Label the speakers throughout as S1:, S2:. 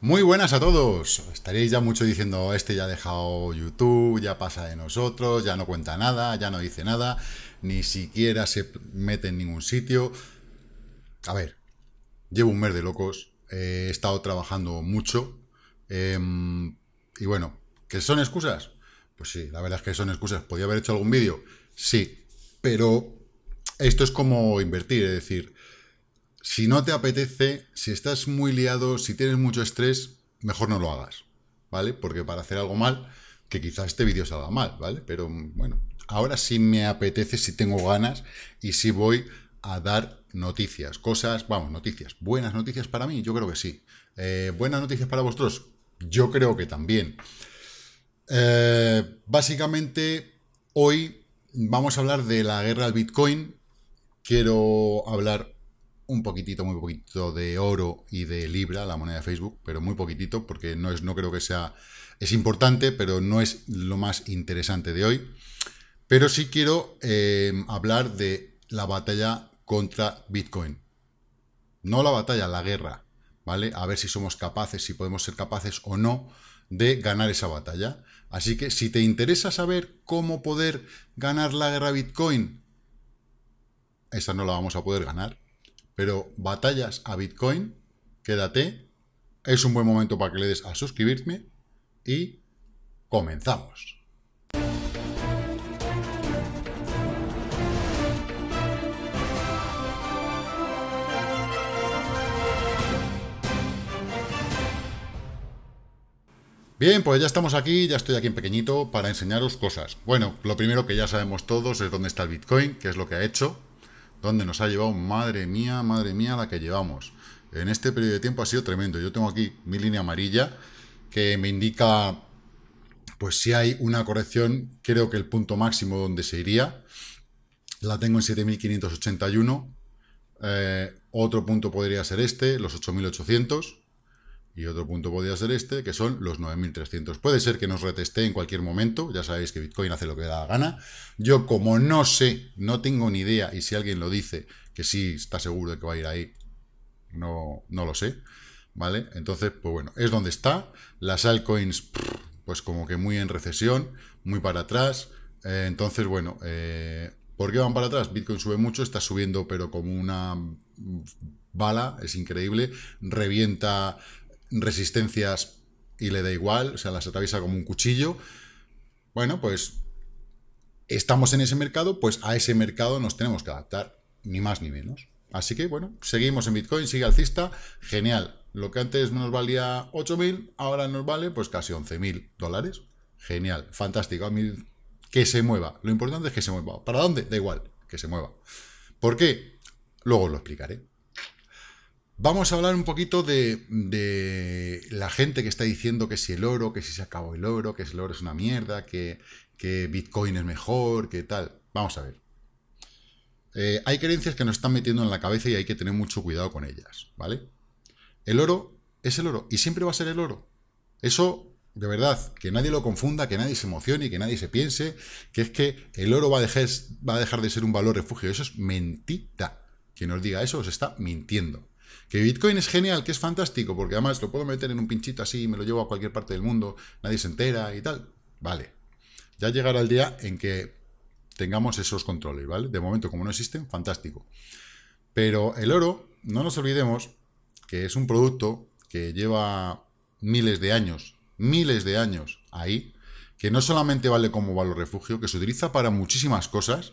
S1: Muy buenas a todos. Estaréis ya mucho diciendo, este ya ha dejado YouTube, ya pasa de nosotros, ya no cuenta nada, ya no dice nada, ni siquiera se mete en ningún sitio. A ver, llevo un mes de locos, he estado trabajando mucho. Em, y bueno, ¿qué son excusas? Pues sí, la verdad es que son excusas. ¿Podría haber hecho algún vídeo? Sí, pero esto es como invertir, es decir, si no te apetece, si estás muy liado, si tienes mucho estrés, mejor no lo hagas, ¿vale? Porque para hacer algo mal, que quizás este vídeo salga mal, ¿vale? Pero bueno, ahora sí me apetece, si sí tengo ganas y si sí voy a dar noticias, cosas, vamos, noticias, buenas noticias para mí, yo creo que sí. Eh, buenas noticias para vosotros, yo creo que también. Eh, básicamente, hoy vamos a hablar de la guerra al Bitcoin. Quiero hablar un poquitito, muy poquitito de oro y de libra, la moneda de Facebook, pero muy poquitito, porque no, es, no creo que sea... Es importante, pero no es lo más interesante de hoy. Pero sí quiero eh, hablar de la batalla contra Bitcoin. No la batalla, la guerra, ¿vale? A ver si somos capaces, si podemos ser capaces o no de ganar esa batalla. Así que si te interesa saber cómo poder ganar la guerra Bitcoin, esa no la vamos a poder ganar pero batallas a Bitcoin, quédate, es un buen momento para que le des a suscribirme y comenzamos. Bien, pues ya estamos aquí, ya estoy aquí en pequeñito para enseñaros cosas. Bueno, lo primero que ya sabemos todos es dónde está el Bitcoin, qué es lo que ha hecho, donde nos ha llevado? Madre mía, madre mía, la que llevamos. En este periodo de tiempo ha sido tremendo. Yo tengo aquí mi línea amarilla que me indica, pues si hay una corrección, creo que el punto máximo donde se iría. La tengo en 7581. Eh, otro punto podría ser este, los 8800. Y otro punto podría ser este, que son los 9.300. Puede ser que nos reteste en cualquier momento, ya sabéis que Bitcoin hace lo que da la gana. Yo como no sé, no tengo ni idea, y si alguien lo dice, que sí está seguro de que va a ir ahí, no, no lo sé, ¿vale? Entonces, pues bueno, es donde está. Las altcoins, pues como que muy en recesión, muy para atrás. Eh, entonces, bueno, eh, ¿por qué van para atrás? Bitcoin sube mucho, está subiendo, pero como una bala, es increíble, revienta resistencias y le da igual, o sea, las atraviesa como un cuchillo. Bueno, pues estamos en ese mercado, pues a ese mercado nos tenemos que adaptar, ni más ni menos. Así que bueno, seguimos en Bitcoin, sigue alcista, genial. Lo que antes nos valía 8.000, ahora nos vale pues casi 11.000 dólares. Genial, fantástico. A que se mueva. Lo importante es que se mueva. ¿Para dónde? Da igual, que se mueva. ¿Por qué? Luego os lo explicaré. Vamos a hablar un poquito de, la gente que está diciendo que si el oro, que si se acabó el oro, que el oro es una mierda, que, Bitcoin es mejor, que tal. Vamos a ver. Eh, hay creencias que nos están metiendo en la cabeza y hay que tener mucho cuidado con ellas, ¿vale? El oro es el oro y siempre va a ser el oro. Eso, de verdad, que nadie lo confunda, que nadie se emocione, que nadie se piense que es que el oro va a dejar, va a dejar de ser un valor refugio. Eso es mentira. Quien os diga eso os está mintiendo. Que Bitcoin es genial, que es fantástico, porque además lo puedo meter en un pinchito así, y me lo llevo a cualquier parte del mundo, nadie se entera y tal. Vale. Ya llegará el día en que tengamos esos controles, ¿vale? De momento, como no existen, fantástico. Pero el oro, no nos olvidemos que es un producto que lleva miles de años, miles de años ahí, que no solamente vale como valor refugio, que se utiliza para muchísimas cosas,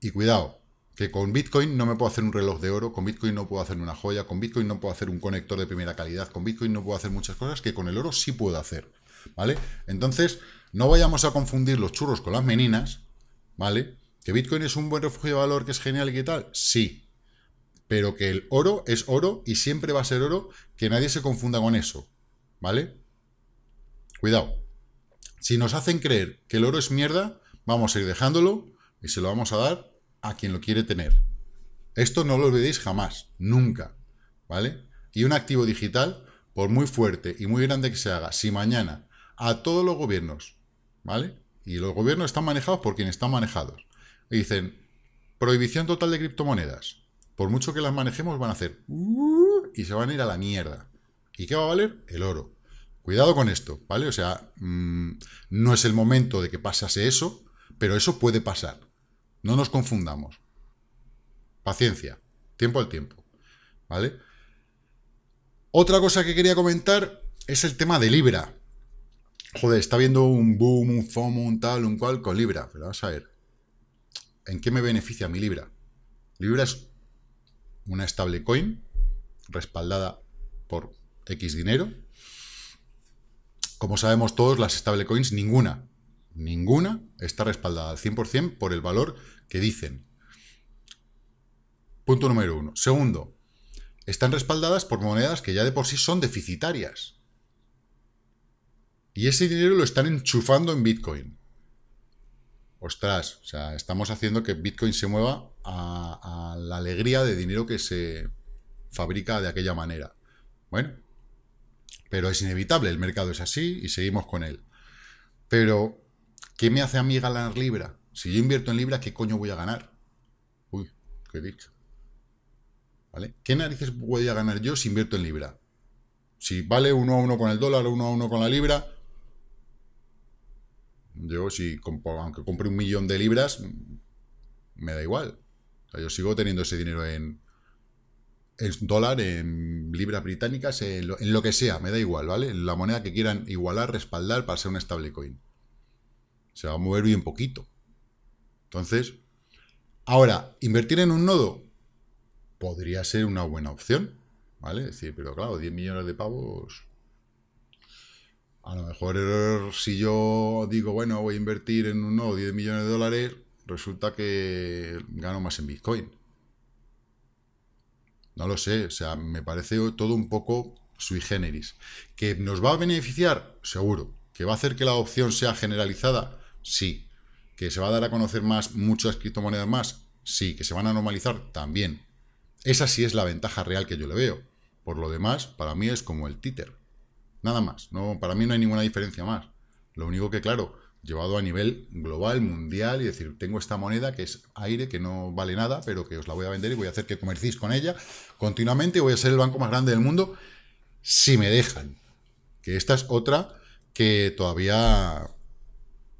S1: y cuidado, que con Bitcoin no me puedo hacer un reloj de oro, con Bitcoin no puedo hacer una joya, con Bitcoin no puedo hacer un conector de primera calidad, con Bitcoin no puedo hacer muchas cosas que con el oro sí puedo hacer, ¿vale? Entonces, no vayamos a confundir los churros con las meninas, ¿vale? ¿Que Bitcoin es un buen refugio de valor, que es genial y qué tal? Sí. Pero que el oro es oro y siempre va a ser oro, que nadie se confunda con eso, ¿vale? Cuidado. Si nos hacen creer que el oro es mierda, vamos a ir dejándolo y se lo vamos a dar a quien lo quiere tener. Esto no lo olvidéis jamás, nunca, ¿vale? Y un activo digital, por muy fuerte y muy grande que se haga, si mañana a todos los gobiernos, ¿vale? Y los gobiernos están manejados por quien están manejados. Y dicen, prohibición total de criptomonedas. Por mucho que las manejemos, van a hacer uh, y se van a ir a la mierda. ¿Y qué va a valer? El oro. Cuidado con esto, ¿vale? O sea, mm, no es el momento de que pasase eso, pero eso puede pasar. No nos confundamos. Paciencia. Tiempo al tiempo. ¿Vale? Otra cosa que quería comentar es el tema de Libra. Joder, está viendo un boom, un FOMO, un tal, un cual con Libra. Pero vamos a ver. ¿En qué me beneficia mi Libra? Libra es una stablecoin respaldada por X dinero. Como sabemos todos, las stablecoins ninguna ninguna está respaldada al 100% por el valor que dicen. Punto número uno. Segundo, están respaldadas por monedas que ya de por sí son deficitarias. Y ese dinero lo están enchufando en Bitcoin. Ostras, o sea, estamos haciendo que Bitcoin se mueva a, a la alegría de dinero que se fabrica de aquella manera. Bueno, pero es inevitable, el mercado es así y seguimos con él. Pero ¿Qué me hace a mí ganar libra? Si yo invierto en libra, ¿qué coño voy a ganar? Uy, qué dicho. ¿Vale? ¿Qué narices voy a ganar yo si invierto en libra? Si vale uno a uno con el dólar, uno a uno con la libra, yo si aunque compre un millón de libras, me da igual. yo sigo teniendo ese dinero en, dólar, en libras británicas, en lo, en lo, que sea, me da igual, ¿vale? En la moneda que quieran igualar, respaldar para ser un stablecoin. Se va a mover bien poquito. Entonces, ahora, invertir en un nodo podría ser una buena opción, ¿vale? Es decir, pero claro, 10 millones de pavos... A lo mejor si yo digo, bueno, voy a invertir en un nodo 10 millones de dólares, resulta que gano más en Bitcoin. No lo sé, o sea, me parece todo un poco sui generis. ¿Que nos va a beneficiar? Seguro. ¿Que va a hacer que la opción sea generalizada? Sí. ¿Que se va a dar a conocer más muchas criptomonedas más? Sí. ¿Que se van a normalizar? También. Esa sí es la ventaja real que yo le veo. Por lo demás, para mí es como el títer. Nada más. No, para mí no hay ninguna diferencia más. Lo único que, claro, llevado a nivel global, mundial, y decir, tengo esta moneda que es aire, que no vale nada, pero que os la voy a vender y voy a hacer que comercéis con ella continuamente y voy a ser el banco más grande del mundo si me dejan. Que esta es otra que todavía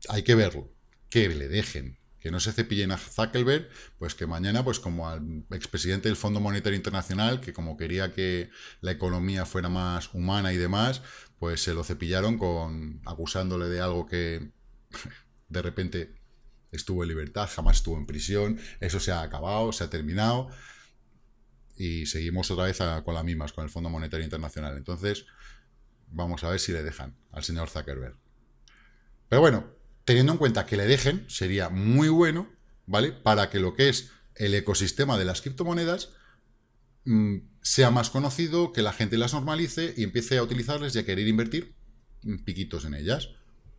S1: hay que verlo, que le dejen, que no se cepillen a Zuckerberg, pues que mañana, pues como al expresidente del Fondo Monetario Internacional, que como quería que la economía fuera más humana y demás, pues se lo cepillaron con acusándole de algo que de repente estuvo en libertad, jamás estuvo en prisión, eso se ha acabado, se ha terminado y seguimos otra vez con las mismas, con el Fondo Monetario Internacional. Entonces, vamos a ver si le dejan al señor Zuckerberg. Pero bueno, teniendo en cuenta que le dejen, sería muy bueno, ¿vale? Para que lo que es el ecosistema de las criptomonedas mm, sea más conocido, que la gente las normalice y empiece a utilizarlas y a querer invertir mm, piquitos en ellas.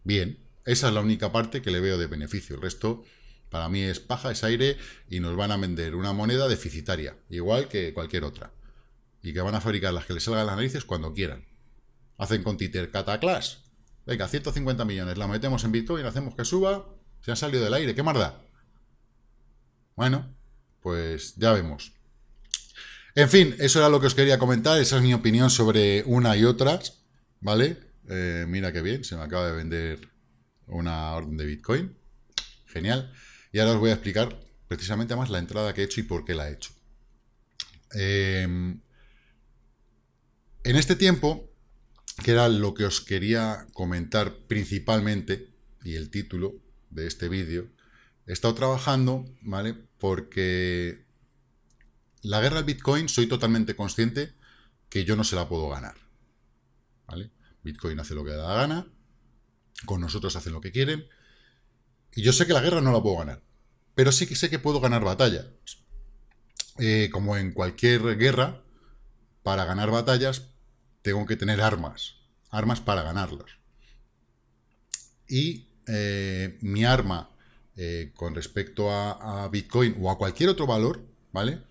S1: Bien, esa es la única parte que le veo de beneficio. El resto, para mí, es paja, es aire y nos van a vender una moneda deficitaria, igual que cualquier otra. Y que van a fabricar las que les salgan las narices cuando quieran. Hacen con Titer Cataclash, Venga, 150 millones, la metemos en Bitcoin, hacemos que suba, se ha salido del aire, ¿qué más da? Bueno, pues ya vemos. En fin, eso era lo que os quería comentar, esa es mi opinión sobre una y otras, ¿vale? Eh, mira qué bien, se me acaba de vender una orden de Bitcoin, genial. Y ahora os voy a explicar precisamente más la entrada que he hecho y por qué la he hecho. Eh, en este tiempo que era lo que os quería comentar principalmente, y el título de este vídeo, he estado trabajando, ¿vale? Porque la guerra al Bitcoin soy totalmente consciente que yo no se la puedo ganar, ¿vale? Bitcoin hace lo que da la gana, con nosotros hacen lo que quieren, y yo sé que la guerra no la puedo ganar, pero sí que sé que puedo ganar batallas. Eh, como en cualquier guerra, para ganar batallas tengo que tener armas, armas para ganarlas. Y eh, mi arma eh, con respecto a, Bitcoin o a cualquier otro valor, ¿vale?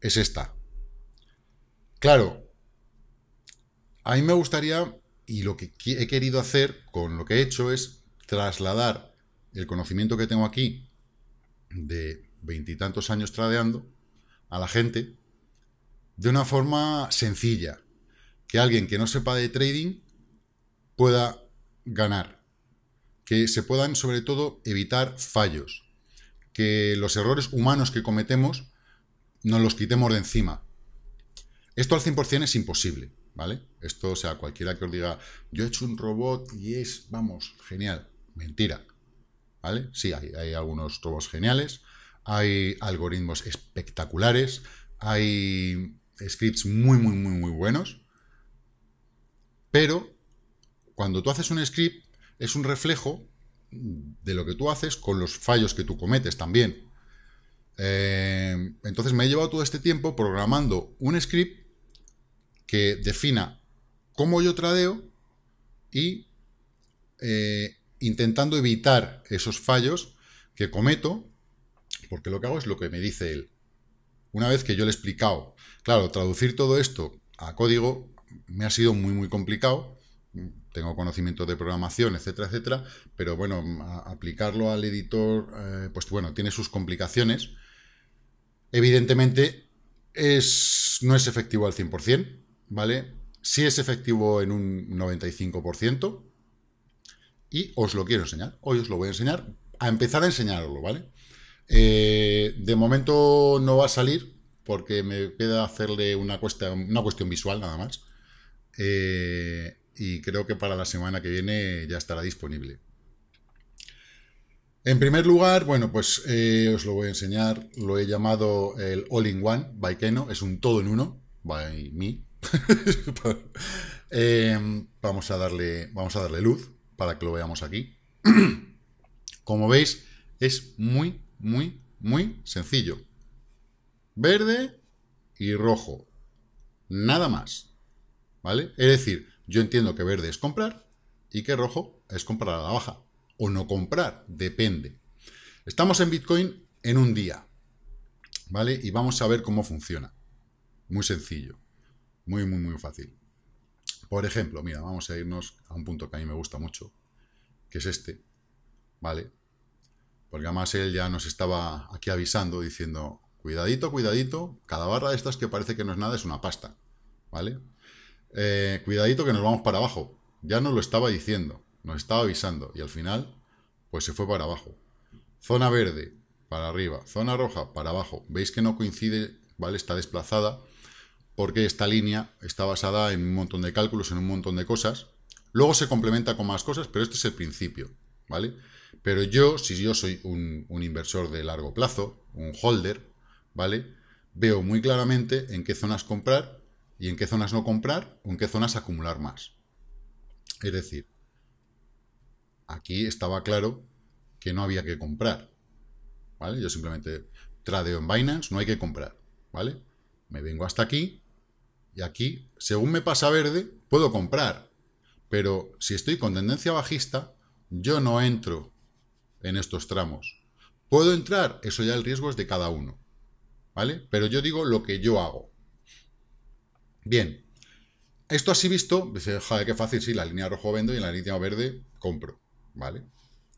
S1: Es esta. Claro, a mí me gustaría, y lo que he querido hacer con lo que he hecho es trasladar el conocimiento que tengo aquí de veintitantos años tradeando a la gente de una forma sencilla, que alguien que no sepa de trading pueda ganar, que se puedan sobre todo evitar fallos, que los errores humanos que cometemos nos los quitemos de encima. Esto al 100% es imposible, ¿vale? Esto, o sea, cualquiera que os diga, yo he hecho un robot y es, vamos, genial. Mentira, ¿vale? Sí, hay, algunos robots geniales, hay algoritmos espectaculares, hay scripts muy, muy, muy, muy buenos, pero cuando tú haces un script, es un reflejo de lo que tú haces con los fallos que tú cometes también. Eh, entonces me he llevado todo este tiempo programando un script que defina cómo yo tradeo y eh, intentando evitar esos fallos que cometo, porque lo que hago es lo que me dice él. Una vez que yo le he explicado, claro, traducir todo esto a código me ha sido muy, muy complicado. Tengo conocimiento de programación, etcétera, etcétera, pero bueno, aplicarlo al editor, eh, pues bueno, tiene sus complicaciones. Evidentemente, es, no es efectivo al 100%, ¿vale? Sí es efectivo en un 95%, y os lo quiero enseñar. Hoy os lo voy a enseñar, a empezar a enseñaroslo, ¿vale? Eh, de momento no va a salir, porque me queda hacerle una, una cuestión visual nada más. Eh, y creo que para la semana que viene ya estará disponible. En primer lugar, bueno, pues eh, os lo voy a enseñar, lo he llamado el All-in-One by Keno, es un todo en uno, by me. Em, vamos, a darle, vamos a darle luz para que lo veamos aquí. Como veis, es muy, muy, muy sencillo. Verde y rojo. Nada más. ¿vale? Es decir, yo entiendo que verde es comprar y que rojo es comprar a la baja o no comprar, depende. Estamos en Bitcoin en un día, ¿vale? Y vamos a ver cómo funciona. Muy sencillo, muy, muy, muy fácil. Por ejemplo, mira, vamos a irnos a un punto que a mí me gusta mucho, que es este, ¿vale? Porque además él ya nos estaba aquí avisando, diciendo, cuidadito, cuidadito, cada barra de estas que parece que no es nada es una pasta, ¿vale? Eh, cuidadito que nos vamos para abajo. Ya nos lo estaba diciendo, nos estaba avisando y al final, pues se fue para abajo. Zona verde, para arriba. Zona roja, para abajo. Veis que no coincide, ¿vale? Está desplazada porque esta línea está basada en un montón de cálculos, en un montón de cosas. Luego se complementa con más cosas, pero este es el principio, ¿vale? Pero yo, si yo soy un, un inversor de largo plazo, un holder, ¿vale? Veo muy claramente en qué zonas comprar y en qué zonas no comprar o en qué zonas acumular más. Es decir, aquí estaba claro que no había que comprar. ¿Vale? Yo simplemente tradeo en Binance, no hay que comprar. ¿Vale? Me vengo hasta aquí y aquí, según me pasa verde, puedo comprar. Pero si estoy con tendencia bajista, yo no entro en estos tramos. ¿Puedo entrar? Eso ya el riesgo es de cada uno. ¿Vale? Pero yo digo lo que yo hago. Bien, esto así visto, dice, joder, qué fácil, sí, la línea rojo vendo y la línea verde compro, ¿vale?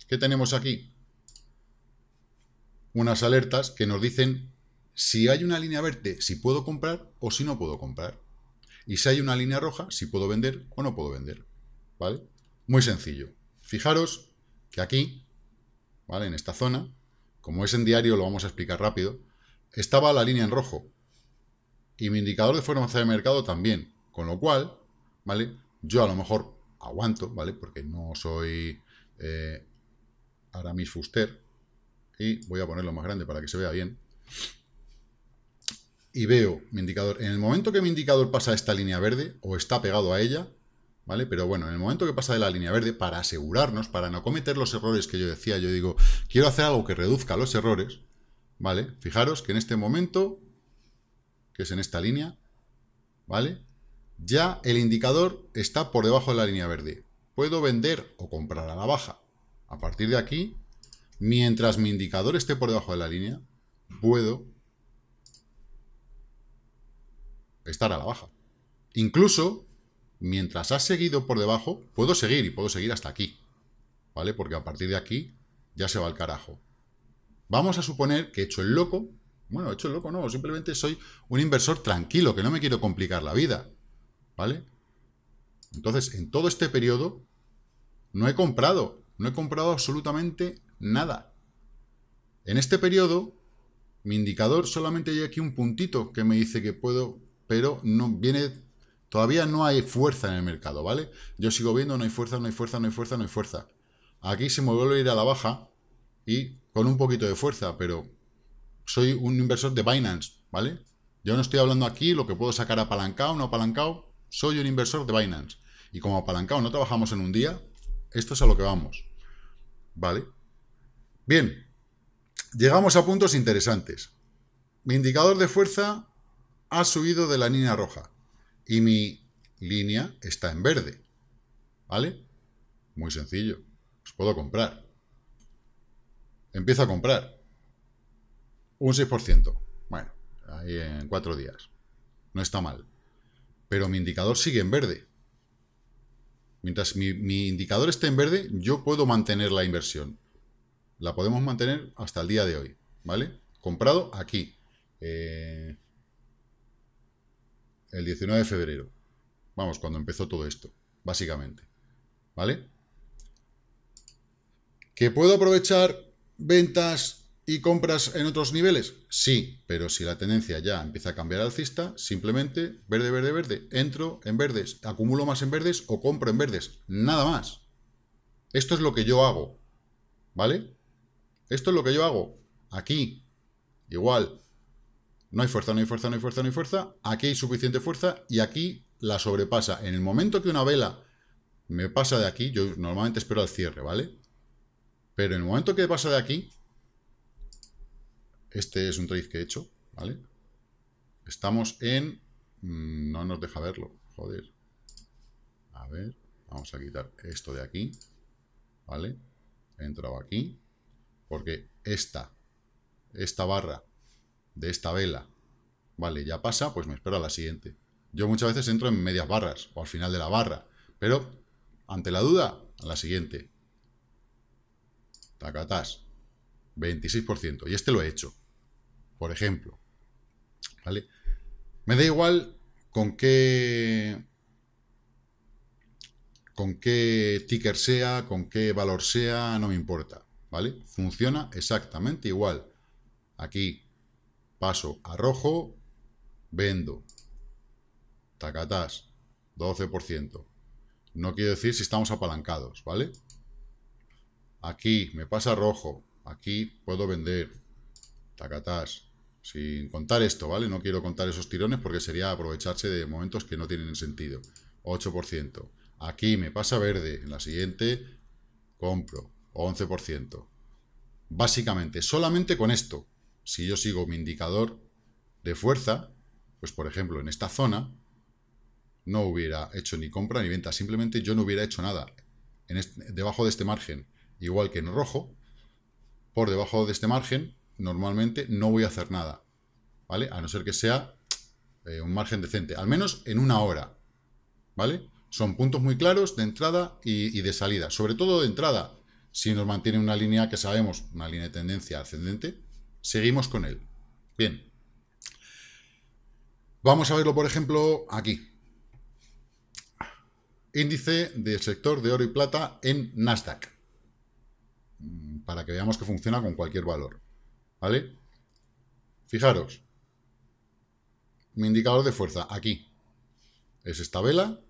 S1: ¿Qué tenemos aquí? Unas alertas que nos dicen si hay una línea verde, si puedo comprar o si no puedo comprar. Y si hay una línea roja, si puedo vender o no puedo vender, ¿vale? Muy sencillo. Fijaros que aquí, ¿vale? En esta zona, como es en diario, lo vamos a explicar rápido, estaba la línea en rojo, y mi indicador de Fuerza de mercado también. Con lo cual, ¿vale? Yo a lo mejor aguanto, ¿vale? Porque no soy eh, Ahora Aramis Fuster. Y voy a ponerlo más grande para que se vea bien. Y veo mi indicador. En el momento que mi indicador pasa esta línea verde, o está pegado a ella, ¿Vale? Pero bueno, en el momento que pasa de la línea verde, para asegurarnos, para no cometer los errores que yo decía, yo digo, quiero hacer algo que reduzca los errores, ¿vale? Fijaros que en este momento que es en esta línea, ¿vale? Ya el indicador está por debajo de la línea verde. Puedo vender o comprar a la baja. A partir de aquí, mientras mi indicador esté por debajo de la línea, puedo estar a la baja. Incluso, mientras ha seguido por debajo, puedo seguir y puedo seguir hasta aquí. ¿Vale? Porque a partir de aquí ya se va al carajo. Vamos a suponer que he hecho el loco bueno, hecho loco no, simplemente soy un inversor tranquilo, que no me quiero complicar la vida, ¿vale? Entonces, en todo este periodo, no he comprado, no he comprado absolutamente nada. En este periodo, mi indicador solamente hay aquí un puntito que me dice que puedo, pero no viene, todavía no hay fuerza en el mercado, ¿vale? Yo sigo viendo, no hay fuerza, no hay fuerza, no hay fuerza, no hay fuerza. Aquí se me vuelve a ir a la baja y con un poquito de fuerza, pero soy un inversor de Binance, ¿vale? Yo no estoy hablando aquí lo que puedo sacar apalancado o no apalancado, soy un inversor de Binance. Y como apalancado no trabajamos en un día, esto es a lo que vamos, ¿vale? Bien, llegamos a puntos interesantes. Mi indicador de fuerza ha subido de la línea roja y mi línea está en verde, ¿vale? Muy sencillo, puedo comprar. Empiezo a comprar. Un 6%. Bueno, ahí en cuatro días. No está mal. Pero mi indicador sigue en verde. Mientras mi, indicador esté en verde, yo puedo mantener la inversión. La podemos mantener hasta el día de hoy. ¿Vale? Comprado aquí. Eh, el 19 de febrero. Vamos, cuando empezó todo esto, básicamente. ¿Vale? ¿Que puedo aprovechar ventas ¿Y compras en otros niveles? Sí, pero si la tendencia ya empieza a cambiar alcista, simplemente verde, verde, verde, entro en verdes, acumulo más en verdes o compro en verdes, nada más. Esto es lo que yo hago, ¿vale? Esto es lo que yo hago. Aquí, igual, no hay fuerza, no hay fuerza, no hay fuerza, no hay fuerza, aquí hay suficiente fuerza y aquí la sobrepasa. En el momento que una vela me pasa de aquí, yo normalmente espero al cierre, ¿vale? Pero en el momento que pasa de aquí, este es un trade que he hecho, ¿vale? Estamos en... Mm, no nos deja verlo, joder. A ver, vamos a quitar esto de aquí, ¿vale? He entrado aquí, porque esta, esta barra de esta vela, vale, ya pasa, pues me espero a la siguiente. Yo muchas veces entro en medias barras, o al final de la barra, pero ante la duda, a la siguiente. Tacatás. 26%. Y este lo he hecho, por ejemplo. ¿Vale? Me da igual con qué con qué ticker sea, con qué valor sea, no me importa, ¿vale? Funciona exactamente igual. Aquí paso a rojo, vendo, tacatás, 12%. No quiero decir si estamos apalancados, ¿vale? Aquí me pasa rojo, Aquí puedo vender tacatás. Sin contar esto, ¿vale? No quiero contar esos tirones porque sería aprovecharse de momentos que no tienen sentido. 8%. Aquí me pasa verde. En la siguiente compro. 11%. Básicamente, solamente con esto. Si yo sigo mi indicador de fuerza, pues por ejemplo en esta zona, no hubiera hecho ni compra ni venta. Simplemente yo no hubiera hecho nada en debajo de este margen. Igual que en rojo, por debajo de este margen, normalmente no voy a hacer nada, ¿vale? A no ser que sea eh, un margen decente, al menos en una hora, ¿vale? Son puntos muy claros de entrada y de salida, sobre todo de entrada, si nos mantiene una línea que sabemos, una línea de tendencia ascendente, seguimos con él. Bien. Vamos a verlo, por ejemplo, aquí. Índice del sector de oro y plata en Nasdaq. Mm, para que veamos que funciona con cualquier valor. ¿Vale? Fijaros, mi indicador de fuerza aquí es esta vela,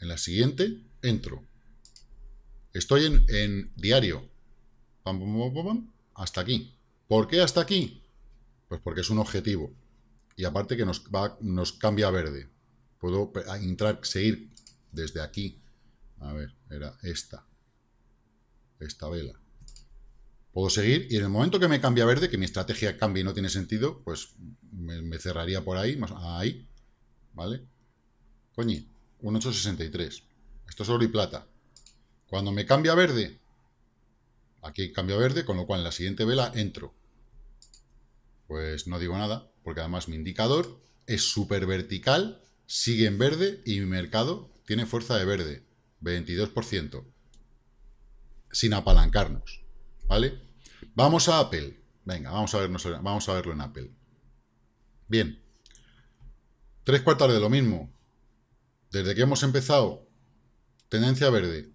S1: en la siguiente entro. Estoy en, diario, hasta aquí. ¿Por qué hasta aquí? Pues porque es un objetivo. Y aparte que nos, nos cambia verde. Puedo entrar, seguir desde aquí. A ver, era esta. Esta vela puedo seguir y en el momento que me cambia verde, que mi estrategia cambie y no tiene sentido, pues me, cerraría por ahí, más ahí, ¿vale? Coño, 1863. Esto es oro y plata. Cuando me cambia verde, aquí cambia verde, con lo cual en la siguiente vela entro. Pues no digo nada, porque además mi indicador es súper vertical, sigue en verde y mi mercado tiene fuerza de verde, 22%, sin apalancarnos, ¿vale? Vamos a Apple. Venga, vamos a, vernos, vamos a verlo en Apple. Bien. Tres cuartas de lo mismo. Desde que hemos empezado, tendencia verde.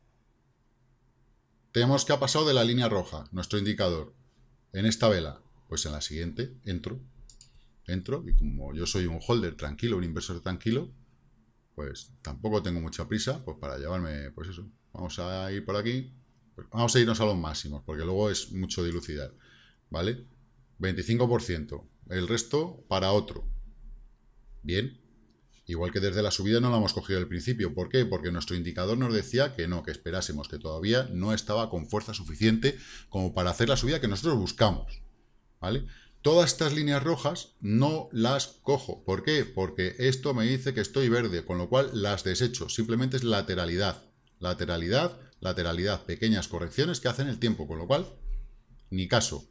S1: Tenemos que ha pasado de la línea roja, nuestro indicador. En esta vela, pues en la siguiente, entro. Entro y como yo soy un holder tranquilo, un inversor tranquilo, pues tampoco tengo mucha prisa, pues para llevarme, pues eso. Vamos a ir por aquí, Vamos a irnos a los máximos, porque luego es mucho dilucidar. ¿Vale? 25%. El resto para otro. Bien. Igual que desde la subida no la hemos cogido al principio. ¿Por qué? Porque nuestro indicador nos decía que no, que esperásemos, que todavía no estaba con fuerza suficiente como para hacer la subida que nosotros buscamos. ¿Vale? Todas estas líneas rojas no las cojo. ¿Por qué? Porque esto me dice que estoy verde, con lo cual las desecho. Simplemente es lateralidad. Lateralidad lateralidad, pequeñas correcciones que hacen el tiempo, con lo cual, ni caso.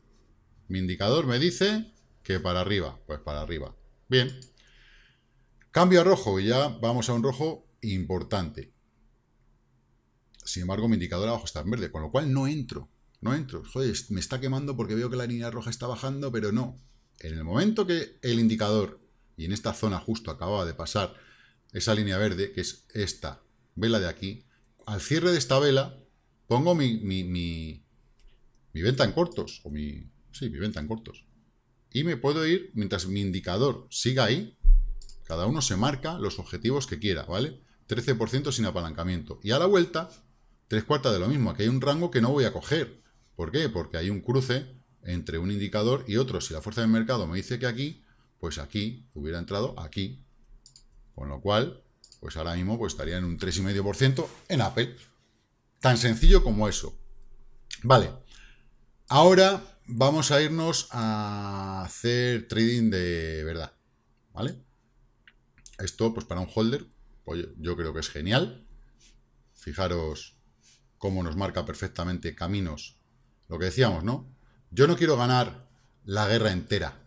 S1: Mi indicador me dice que para arriba, pues para arriba. Bien. Cambio a rojo y ya vamos a un rojo importante. Sin embargo, mi indicador abajo está en verde, con lo cual no entro. No entro. Joder, me está quemando porque veo que la línea roja está bajando, pero no. En el momento que el indicador, y en esta zona justo acababa de pasar esa línea verde, que es esta vela de aquí, al cierre de esta vela, pongo mi, mi, venta en cortos, o mi, venta en cortos. Y me puedo ir, mientras mi indicador siga ahí, cada uno se marca los objetivos que quiera, ¿vale? 13% sin apalancamiento. Y a la vuelta, tres cuartas de lo mismo. Aquí hay un rango que no voy a coger. ¿Por qué? Porque hay un cruce entre un indicador y otro. Si la fuerza del mercado me dice que aquí, pues aquí hubiera entrado aquí. Con lo cual, pues ahora mismo pues, estaría en un 3,5% en Apple. Tan sencillo como eso. Vale. Ahora vamos a irnos a hacer trading de verdad. ¿Vale? Esto, pues para un holder, pues, yo creo que es genial. Fijaros cómo nos marca perfectamente caminos. Lo que decíamos, ¿no? Yo no quiero ganar la guerra entera,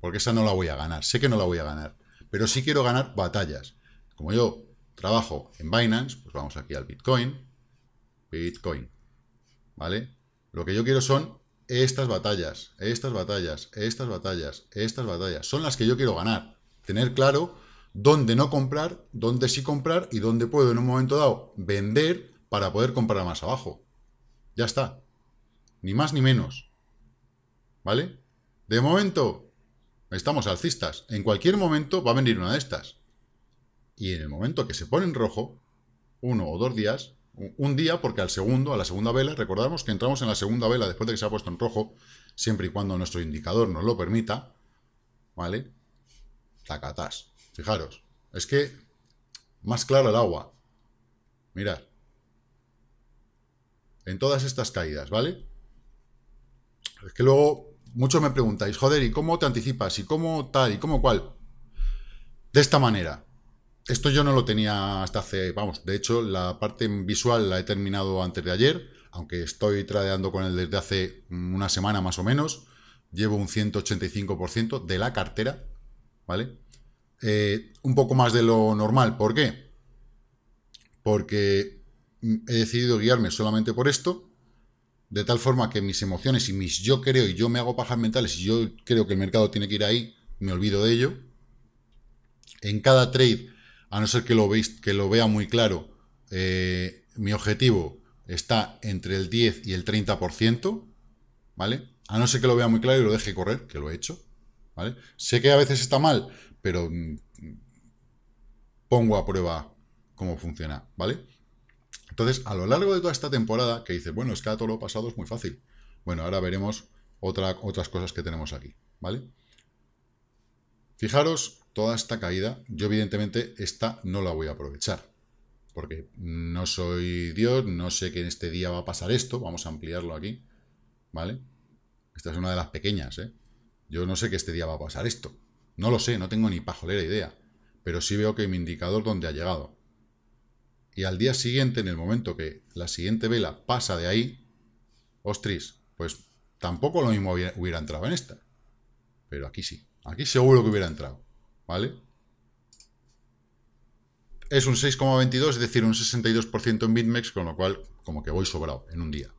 S1: porque esa no la voy a ganar, sé que no la voy a ganar, pero sí quiero ganar batallas. Como yo trabajo en Binance, pues vamos aquí al Bitcoin. Bitcoin. ¿Vale? Lo que yo quiero son estas batallas, estas batallas, estas batallas, estas batallas. Son las que yo quiero ganar. Tener claro dónde no comprar, dónde sí comprar y dónde puedo en un momento dado vender para poder comprar más abajo. Ya está. Ni más ni menos. ¿Vale? De momento, estamos alcistas. En cualquier momento va a venir una de estas. Y en el momento que se pone en rojo, uno o dos días, un día, porque al segundo, a la segunda vela, recordamos que entramos en la segunda vela después de que se ha puesto en rojo, siempre y cuando nuestro indicador nos lo permita, ¿vale? Tacatás. Fijaros, es que más claro el agua. Mirad. En todas estas caídas, ¿vale? Es que luego muchos me preguntáis, joder, ¿y cómo te anticipas? ¿Y cómo tal? ¿Y cómo cuál? De esta manera. Esto yo no lo tenía hasta hace, vamos, de hecho la parte visual la he terminado antes de ayer, aunque estoy tradeando con él desde hace una semana más o menos, llevo un 185% de la cartera, ¿vale? Eh, un poco más de lo normal, ¿por qué? Porque he decidido guiarme solamente por esto, de tal forma que mis emociones y mis yo creo y yo me hago pajas mentales y yo creo que el mercado tiene que ir ahí, me olvido de ello. En cada trade a no ser que lo, veis, que lo vea muy claro, eh, mi objetivo está entre el 10 y el 30%, ¿vale? A no ser que lo vea muy claro y lo deje correr, que lo he hecho, ¿vale? Sé que a veces está mal, pero mm, pongo a prueba cómo funciona, ¿vale? Entonces, a lo largo de toda esta temporada, que dices, bueno, es que a todo lo pasado es muy fácil. Bueno, ahora veremos otras cosas que tenemos aquí, ¿vale? Fijaros toda esta caída, yo evidentemente esta no la voy a aprovechar. Porque no soy Dios, no sé que en este día va a pasar esto, vamos a ampliarlo aquí, ¿vale? Esta es una de las pequeñas, ¿eh? Yo no sé que este día va a pasar esto. No lo sé, no tengo ni pajolera idea. Pero sí veo que mi indicador donde ha llegado. Y al día siguiente, en el momento que la siguiente vela pasa de ahí, ostris, pues tampoco lo mismo hubiera entrado en esta. Pero aquí sí, aquí seguro que hubiera entrado. ¿vale? Es un 6,22, es decir, un 62% en BitMEX, con lo cual como que voy sobrado en un día.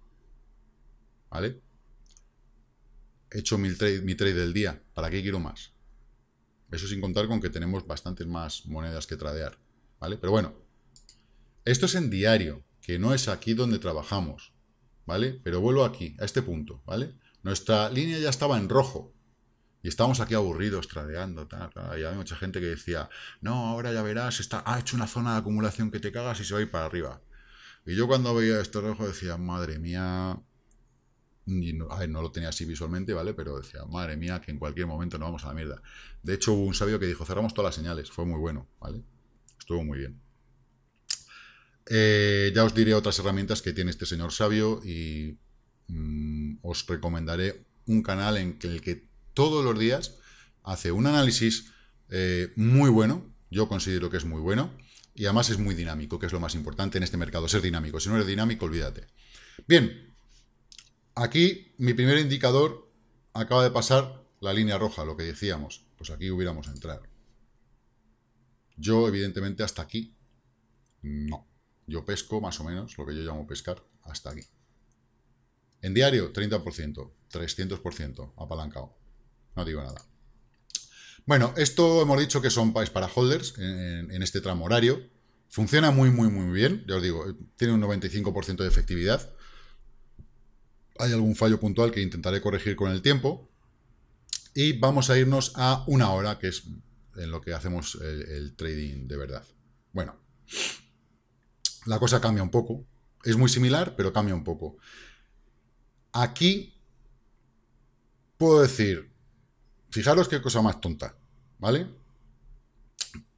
S1: ¿Vale? He hecho mi trade, mi trade del día, ¿para qué quiero más? Eso sin contar con que tenemos bastantes más monedas que tradear, ¿vale? Pero bueno, esto es en diario, que no es aquí donde trabajamos, ¿vale? Pero vuelvo aquí, a este punto, ¿vale? Nuestra línea ya estaba en rojo, y estábamos aquí aburridos, tradeando, Y había mucha gente que decía, no, ahora ya verás, está, ha hecho una zona de acumulación que te cagas y se va a ir para arriba. Y yo cuando veía esto rojo decía, madre mía, y no, lo tenía así visualmente, ¿vale? Pero decía, madre mía, que en cualquier momento nos vamos a la mierda. De hecho, hubo un sabio que dijo, cerramos todas las señales, fue muy bueno, ¿vale? Estuvo muy bien. Eh, ya os diré otras herramientas que tiene este señor sabio y mm, os recomendaré un canal en el que todos los días hace un análisis eh, muy bueno, yo considero que es muy bueno, y además es muy dinámico, que es lo más importante en este mercado, ser dinámico. Si no eres dinámico, olvídate. Bien, aquí mi primer indicador acaba de pasar la línea roja, lo que decíamos. Pues aquí hubiéramos entrado. Yo, evidentemente, hasta aquí, no. Yo pesco más o menos, lo que yo llamo pescar, hasta aquí. En diario, 30%, 300%, apalancado no digo nada. Bueno, esto hemos dicho que son pais para holders en, este tramo horario. Funciona muy, muy, muy bien. Ya os digo, tiene un 95% de efectividad. Hay algún fallo puntual que intentaré corregir con el tiempo. Y vamos a irnos a una hora, que es en lo que hacemos el trading de verdad. Bueno, la cosa cambia un poco. Es muy similar, pero cambia un poco. Aquí puedo decir, Fijaros qué cosa más tonta, ¿vale?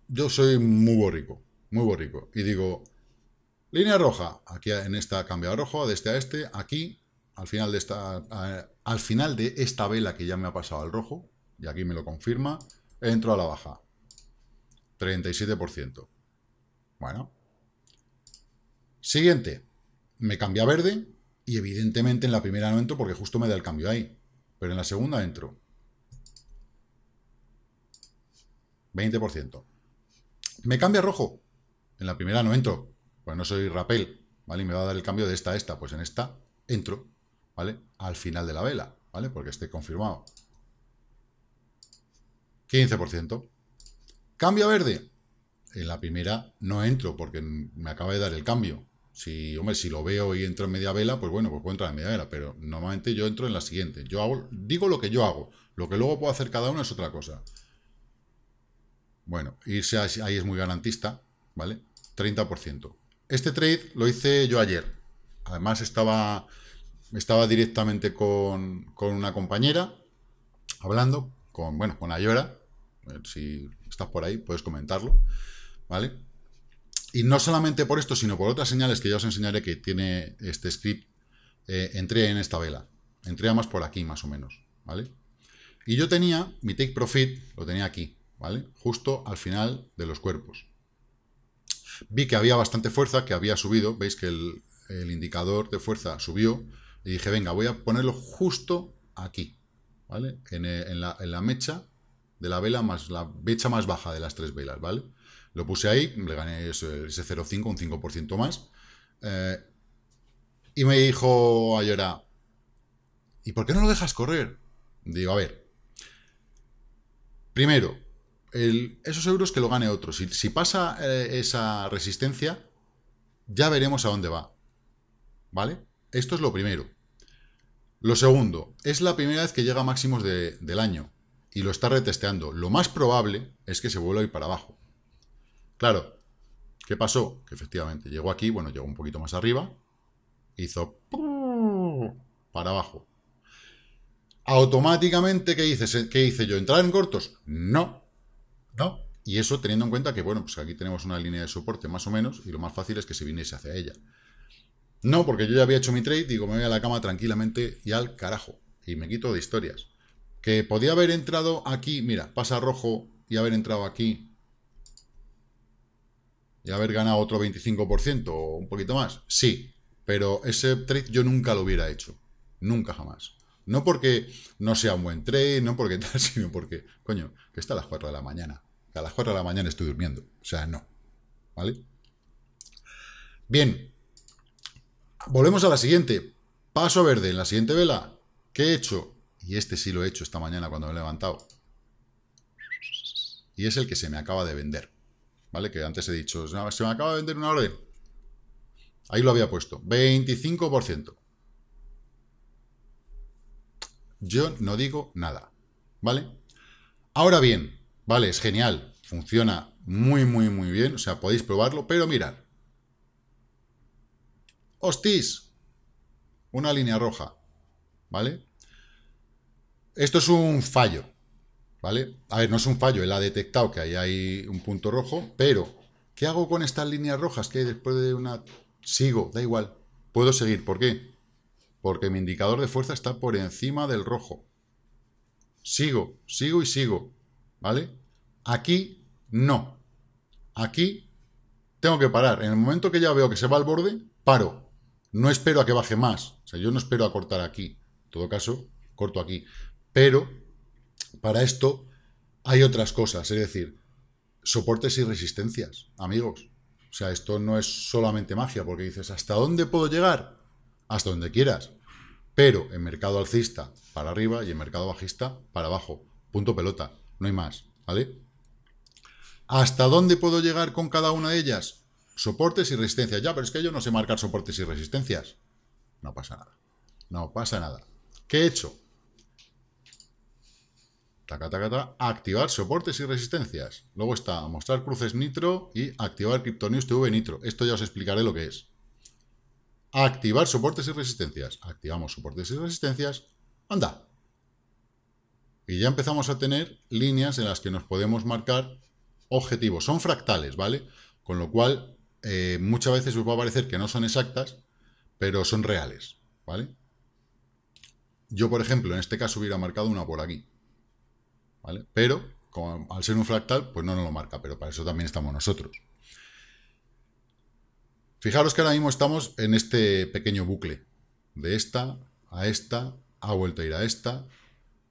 S1: Yo soy muy borrico, muy borrico. Y digo, línea roja, aquí en esta cambia rojo, de este a este, aquí, al final de esta, al final de esta vela que ya me ha pasado al rojo, y aquí me lo confirma, entro a la baja. 37%. Bueno. Siguiente. Me cambia a verde y evidentemente en la primera no entro porque justo me da el cambio ahí. Pero en la segunda entro. 20%. ¿Me cambia rojo? En la primera no entro, pues no soy rapel, ¿vale? Y me va a dar el cambio de esta a esta, pues en esta entro, ¿vale? Al final de la vela, ¿vale? Porque esté confirmado. 15%. ¿Cambio verde? En la primera no entro porque me acaba de dar el cambio. Si, hombre, si lo veo y entro en media vela, pues bueno, pues puedo entrar en media vela, pero normalmente yo entro en la siguiente. Yo hago, digo lo que yo hago. Lo que luego puedo hacer cada uno es otra cosa. Bueno, irse ahí es muy garantista, ¿vale? 30%. Este trade lo hice yo ayer. Además estaba, estaba directamente con, una compañera hablando, con, bueno, con Ayora. Si estás por ahí, puedes comentarlo, ¿vale? Y no solamente por esto, sino por otras señales que ya os enseñaré que tiene este script. Eh, entré en esta vela. Entré más por aquí, más o menos, ¿vale? Y yo tenía mi take profit, lo tenía aquí, ¿vale? Justo al final de los cuerpos. Vi que había bastante fuerza, que había subido, veis que el, indicador de fuerza subió, y dije, venga, voy a ponerlo justo aquí, ¿vale? Eh, en, la, mecha de la vela más la mecha más baja de las tres velas, ¿vale? Lo puse ahí, le gané ese 0,5, un 5% más. Eh, y me dijo Ayora, ¿y por qué no lo dejas correr? Digo, a ver, primero, esos euros que lo gane otro. Si, pasa eh, esa resistencia, ya veremos a dónde va. ¿Vale? Esto es lo primero. Lo segundo, es la primera vez que llega a máximos del año y lo está retesteando. Lo más probable es que se vuelva a ir para abajo. Claro, ¿qué pasó? Que efectivamente llegó aquí, bueno, llegó un poquito más arriba, hizo para abajo. Automáticamente, ¿qué hice, ¿qué hice yo? ¿Entrar en cortos? No. ¿no? Y eso teniendo en cuenta que, bueno, pues aquí tenemos una línea de soporte más o menos, y lo más fácil es que se viniese hacia ella. No, porque yo ya había hecho mi trade, digo, me voy a la cama tranquilamente y al carajo, y me quito de historias. Que podía haber entrado aquí, mira, pasa rojo y haber entrado aquí y haber ganado otro 25% o un poquito más, sí, pero ese trade yo nunca lo hubiera hecho, nunca jamás. No porque no sea un buen trade, no porque tal, sino porque, coño, que está a las 4 de la mañana a las 4 de la mañana estoy durmiendo. O sea, no. ¿Vale? Bien. Volvemos a la siguiente. Paso verde en la siguiente vela. ¿Qué he hecho? Y este sí lo he hecho esta mañana cuando me he levantado. Y es el que se me acaba de vender. ¿Vale? Que antes he dicho, se me acaba de vender una orden. Ahí lo había puesto. 25%. Yo no digo nada. ¿Vale? Ahora bien, Vale, es genial, funciona muy, muy, muy bien, o sea, podéis probarlo, pero mirad. ¡Hostis! Una línea roja, ¿vale? Esto es un fallo, ¿vale? A ver, no es un fallo, él ha detectado que ahí hay un punto rojo, pero ¿qué hago con estas líneas rojas que hay después de una... Sigo, da igual, puedo seguir, ¿por qué? Porque mi indicador de fuerza está por encima del rojo. Sigo, sigo y sigo. ¿Vale? Aquí no. Aquí tengo que parar. En el momento que ya veo que se va al borde, paro. No espero a que baje más. O sea, yo no espero a cortar aquí. En todo caso, corto aquí. Pero para esto hay otras cosas. Es decir, soportes y resistencias, amigos. O sea, esto no es solamente magia, porque dices, ¿hasta dónde puedo llegar? Hasta donde quieras. Pero en mercado alcista, para arriba, y en mercado bajista, para abajo. Punto pelota. No hay más, ¿vale? ¿Hasta dónde puedo llegar con cada una de ellas? Soportes y resistencias. Ya, pero es que yo no sé marcar soportes y resistencias. No pasa nada. No pasa nada. ¿Qué he hecho? Activar soportes y resistencias. Luego está mostrar cruces nitro y activar Kryptonius TV nitro. Esto ya os explicaré lo que es. Activar soportes y resistencias. Activamos soportes y resistencias. ¡Anda! Y ya empezamos a tener líneas en las que nos podemos marcar objetivos. Son fractales, ¿vale? Con lo cual, eh, muchas veces os va a parecer que no son exactas, pero son reales, ¿vale? Yo, por ejemplo, en este caso hubiera marcado una por aquí, ¿vale? Pero, al ser un fractal, pues no nos lo marca, pero para eso también estamos nosotros. Fijaros que ahora mismo estamos en este pequeño bucle, de esta a esta, ha vuelto a ir a esta,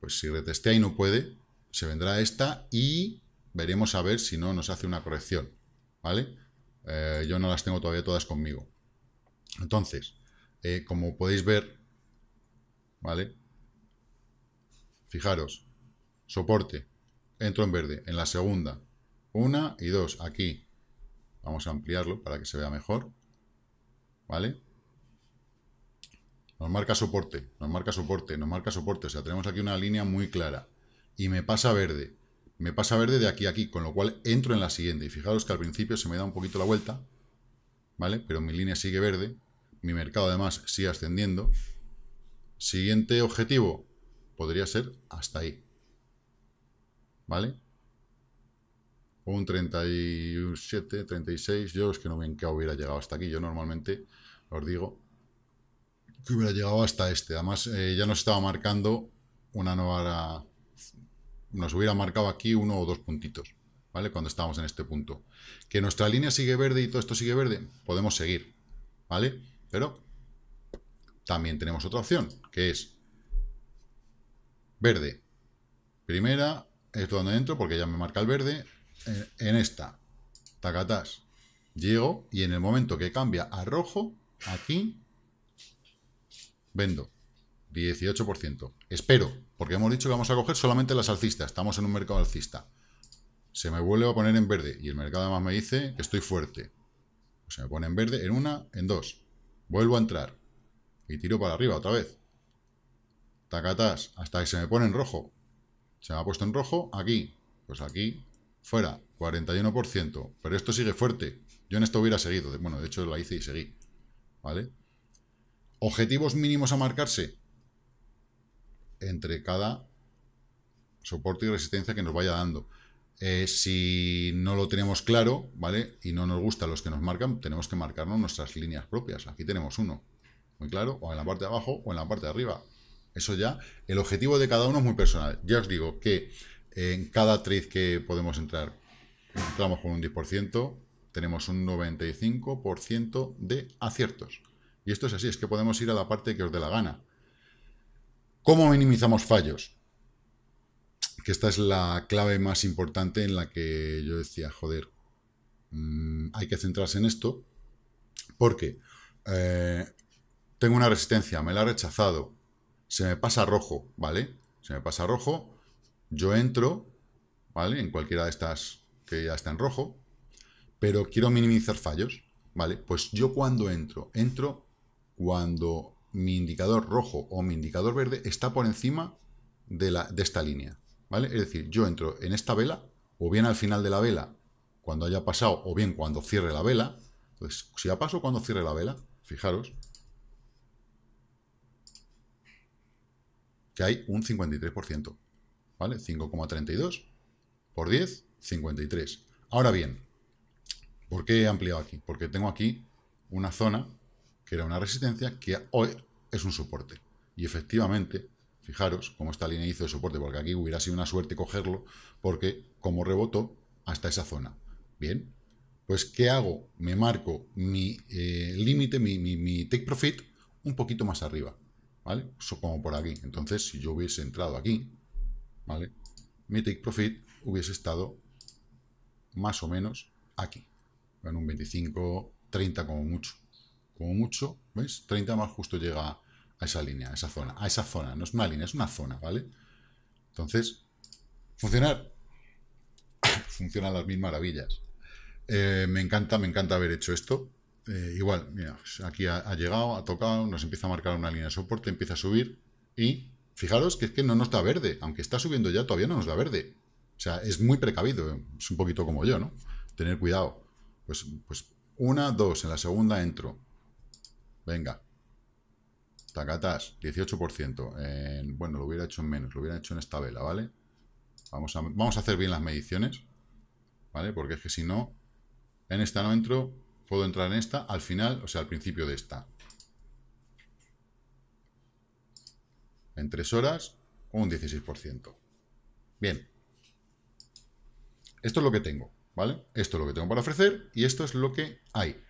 S1: pues si retestea y no puede, se vendrá esta y veremos a ver si no nos hace una corrección, ¿vale? Eh, yo no las tengo todavía todas conmigo. Entonces, eh, como podéis ver, ¿vale? Fijaros, soporte, entro en verde, en la segunda, una y dos, aquí. Vamos a ampliarlo para que se vea mejor, ¿vale? Nos marca soporte, nos marca soporte, nos marca soporte. O sea, tenemos aquí una línea muy clara. Y me pasa verde. Me pasa verde de aquí a aquí, con lo cual entro en la siguiente. Y fijaros que al principio se me da un poquito la vuelta, ¿vale? Pero mi línea sigue verde. Mi mercado además sigue ascendiendo. Siguiente objetivo podría ser hasta ahí. ¿Vale? un 37, 36, yo es que no me que hubiera llegado hasta aquí, yo normalmente os digo que hubiera llegado hasta este. Además, eh, ya nos estaba marcando una nueva... Nos hubiera marcado aquí uno o dos puntitos, ¿vale? Cuando estábamos en este punto. Que nuestra línea sigue verde y todo esto sigue verde, podemos seguir, ¿vale? Pero también tenemos otra opción, que es verde. Primera esto donde entro porque ya me marca el verde. Eh, en, esta, tacatás, llego y en el momento que cambia a rojo, aquí Vendo. 18%. Espero, porque hemos dicho que vamos a coger solamente las alcistas. Estamos en un mercado alcista. Se me vuelve a poner en verde. Y el mercado además me dice que estoy fuerte. Pues se me pone en verde en una, en dos. Vuelvo a entrar. Y tiro para arriba otra vez. Tacatás. Hasta que se me pone en rojo. Se me ha puesto en rojo aquí. Pues aquí. Fuera. 41%. Pero esto sigue fuerte. Yo en esto hubiera seguido. Bueno, de hecho la hice y seguí. ¿Vale? Objetivos mínimos a marcarse entre cada soporte y resistencia que nos vaya dando. Eh, si no lo tenemos claro, ¿vale? Y no nos gustan los que nos marcan, tenemos que marcarnos nuestras líneas propias. Aquí tenemos uno, muy claro, o en la parte de abajo o en la parte de arriba. Eso ya, el objetivo de cada uno es muy personal. Ya os digo que eh, en cada trade que podemos entrar, entramos con un 10%, tenemos un 95% de aciertos. Y esto es así, es que podemos ir a la parte que os dé la gana. ¿Cómo minimizamos fallos? Que esta es la clave más importante en la que yo decía, joder, mm, hay que centrarse en esto, porque eh, tengo una resistencia, me la ha rechazado, se me pasa rojo, ¿vale? Se me pasa rojo, yo entro, ¿vale? En cualquiera de estas que ya está en rojo, pero quiero minimizar fallos, ¿vale? Pues yo cuando entro, entro cuando mi indicador rojo o mi indicador verde está por encima de, la, de esta línea. ¿vale? Es decir, yo entro en esta vela, o bien al final de la vela, cuando haya pasado, o bien cuando cierre la vela. pues, si ya paso cuando cierre la vela, fijaros, que hay un 53%. ¿Vale? 5,32 por 10, 53. Ahora bien, ¿por qué he ampliado aquí? Porque tengo aquí una zona que era una resistencia, que hoy es un soporte. Y efectivamente, fijaros cómo esta línea hizo de soporte, porque aquí hubiera sido una suerte cogerlo, porque como rebotó hasta esa zona. Bien, pues ¿qué hago? Me marco mi eh, límite, mi, take profit, un poquito más arriba, ¿vale? eso como por aquí. Entonces, si yo hubiese entrado aquí, ¿vale? Mi take profit hubiese estado más o menos aquí, en un 25, 30 como mucho como mucho, ¿veis? 30 más justo llega a esa línea, a esa zona, a esa zona, no es una línea, es una zona, ¿vale? Entonces, funcionar, funcionan las mil maravillas. Eh, me encanta, me encanta haber hecho esto. Eh, igual, mira, pues aquí ha, ha, llegado, ha tocado, nos empieza a marcar una línea de soporte, empieza a subir y fijaros que es que no nos da verde, aunque está subiendo ya, todavía no nos da verde. O sea, es muy precavido, es un poquito como yo, ¿no? Tener cuidado. Pues, pues una, dos, en la segunda entro, Venga. Tacatas, 18%. bueno, lo hubiera hecho en menos, lo hubiera hecho en esta vela, ¿vale? Vamos a, vamos a hacer bien las mediciones, ¿vale? Porque es que si no, en esta no entro, puedo entrar en esta al final, o sea, al principio de esta. En tres horas, un 16%. Bien. Esto es lo que tengo, ¿vale? Esto es lo que tengo para ofrecer y esto es lo que hay.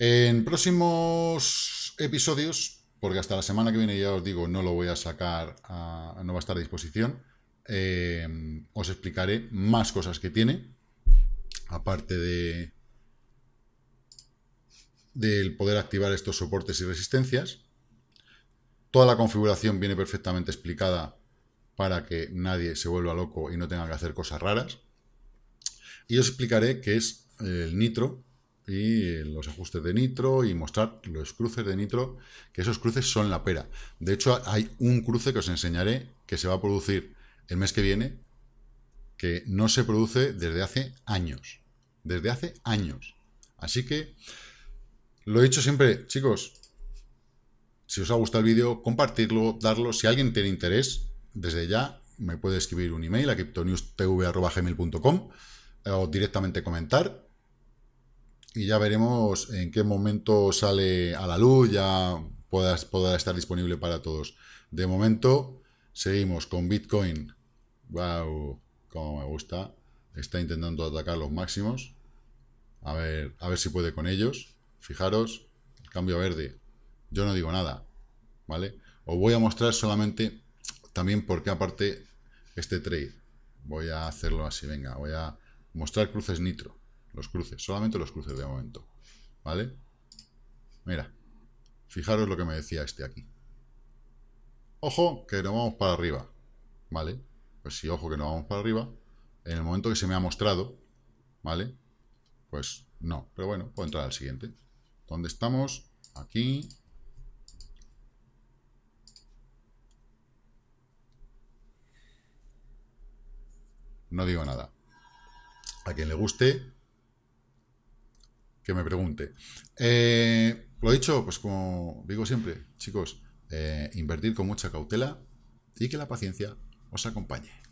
S1: En próximos episodios, porque hasta la semana que viene ya os digo, no lo voy a sacar, no va a estar a disposición, eh, os explicaré más cosas que tiene, aparte de del poder activar estos soportes y resistencias. Toda la configuración viene perfectamente explicada para que nadie se vuelva loco y no tenga que hacer cosas raras. Y os explicaré qué es el nitro y los ajustes de nitro y mostrar los cruces de nitro, que esos cruces son la pera. De hecho, hay un cruce que os enseñaré que se va a producir el mes que viene, que no se produce desde hace años. Desde hace años. Así que, lo he dicho siempre, chicos, si os ha gustado el vídeo, compartirlo, darlo. Si alguien tiene interés, desde ya me puede escribir un email a gmail.com eh, o directamente comentar y ya veremos en qué momento sale a la luz, ya podrá, estar disponible para todos. De momento, seguimos con Bitcoin. ¡Wow! Como me gusta. Está intentando atacar los máximos. A ver, a ver si puede con ellos. Fijaros, cambio verde. Yo no digo nada, ¿vale? Os voy a mostrar solamente también por qué aparte este trade. Voy a hacerlo así, venga, voy a mostrar cruces nitro. Los cruces, solamente los cruces de momento. ¿Vale? Mira, fijaros lo que me decía este aquí. Ojo, que no vamos para arriba. ¿Vale? Pues si ojo que no vamos para arriba, en el momento que se me ha mostrado, ¿vale? Pues no, pero bueno, puedo entrar al siguiente. ¿Dónde estamos? Aquí. No digo nada. A quien le guste, que me pregunte. Eh, lo dicho, pues como digo siempre, chicos, eh, invertir con mucha cautela y que la paciencia os acompañe.